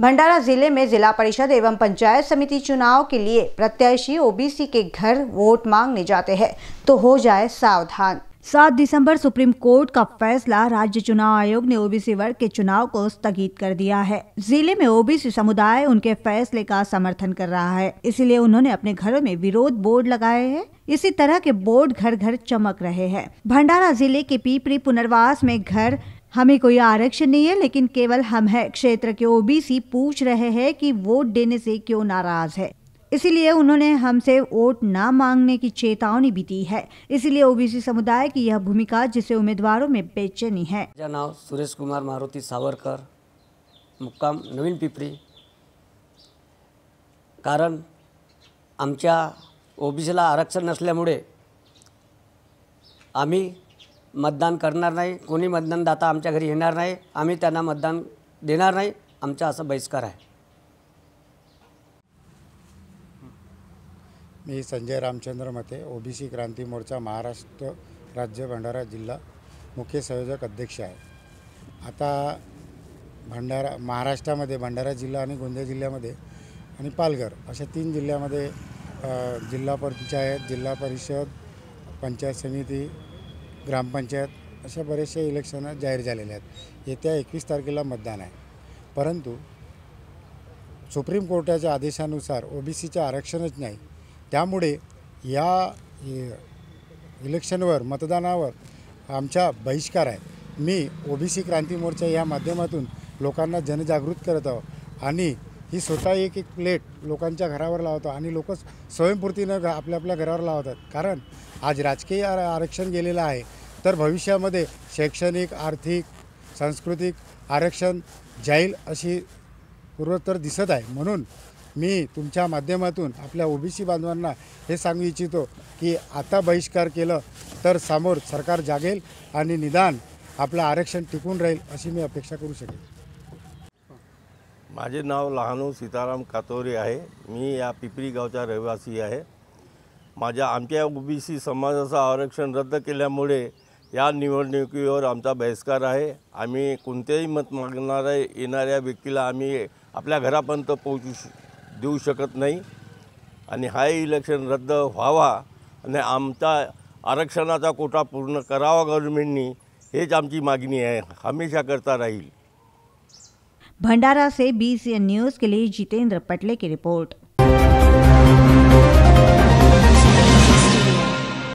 भंडारा जिले में जिला परिषद एवं पंचायत समिति चुनाव के लिए प्रत्याशी ओबीसी के घर वोट मांगने जाते हैं तो हो जाए सावधान सात दिसंबर सुप्रीम कोर्ट का फैसला राज्य चुनाव आयोग ने ओबीसी वर्ग के चुनाव को स्थगित कर दिया है जिले में ओबीसी समुदाय उनके फैसले का समर्थन कर रहा है इसलिए उन्होंने अपने घरों में विरोध बोर्ड लगाए हैं इसी तरह के बोर्ड घर घर चमक रहे हैं भंडारा जिले के पीपरी पुनर्वास में घर हमें कोई आरक्षण नहीं है लेकिन केवल हम है क्षेत्र के ओबीसी पूछ रहे हैं कि वोट देने से क्यों नाराज है इसीलिए उन्होंने हमसे वोट न मांगने की चेतावनी भी दी है इसीलिए ओबीसी समुदाय की यह भूमिका जिसे उम्मीदवारों में बेचैनी है मेरा नाम सुरेश कुमार मारुति सावरकर मुक्काम नवीन पिपरी कारण आमच्या ओबीसीला आरक्षण नसल्यामुळे आम्मी मतदान करणार नाही कोणी मतदानदाता आमच्या घरी येणार नाही आम्ही त्यांना मतदान देणार नाही आमचा असा बहिष्कार आहे मी संजय रामचंद्र मते ओबीसी क्रांती मोर्चा महाराष्ट्र राज्य भंडारा जिल्हा मुख्य संयोजक अध्यक्ष आहे आता भंडारा महाराष्ट्रामध्ये भंडारा जिल्हा आणि गोंदिया जिल्ह्यामध्ये आणि पालघर अशा तीन जिल्ह्यामध्ये जिल्हा पंचायत जिल्हा परिषद पंचायत समिती ग्रामपंचायत अशा बऱ्याचशा इलेक्शन जाहीर झालेल्या आहेत येत्या एकवीस तारखेला मतदान आहे परंतु सुप्रीम कोर्टाच्या आदेशानुसार ओ बी सीचे आरक्षणच नाही त्यामुळे या इलेक्शनवर मतदानावर आमचा बहिष्कार आहे मी ओ बी सी क्रांती मोर्चा या माध्यमातून लोकांना जनजागृत करत आहोत आणि ही स्वतः एक एक प्लेट लोकांच्या घरावर लावतो आणि लोक स्वयंपूर्तीनं घ आपल्या आपल्या घरावर लावतात कारण आज राजकीय आरक्षण गेलेलं आहे तर भविष्यामध्ये शैक्षणिक आर्थिक सांस्कृतिक आरक्षण जाईल अशी पूर्वोत्तर दिसत आहे म्हणून मी तुमच्या माध्यमातून आपल्या ओबीसी बांधवांना हे सांगू इच्छितो की आता बहिष्कार केलं तर समोर सरकार जागेल आणि निदान आपलं आरक्षण टिकून राहील अशी मी अपेक्षा करू शकेन माझे नाव लहानू सीताराम कातोरे आहे मी या पिपरी गावचा रहिवासी आहे माझ्या आमच्या ओ बी सी समाजाचं आरक्षण रद्द केल्यामुळे या निवडणुकीवर आमचा बहिष्कार आहे आम्ही कोणत्याही मत मागणाऱ्या येणाऱ्या व्यक्तीला आम्ही आपल्या घरापर्यंत पोहोचू देऊ शकत नाही आणि हा इलेक्शन रद्द व्हावा आणि आमचा आरक्षणाचा कोटा पूर्ण करावा गव्हर्नमेंटनी हेच आमची मागणी आहे हमेशा करता राहील भंडारा से बीसीएन न्यूज़ के लिए जितेंद्र पटले की रिपोर्ट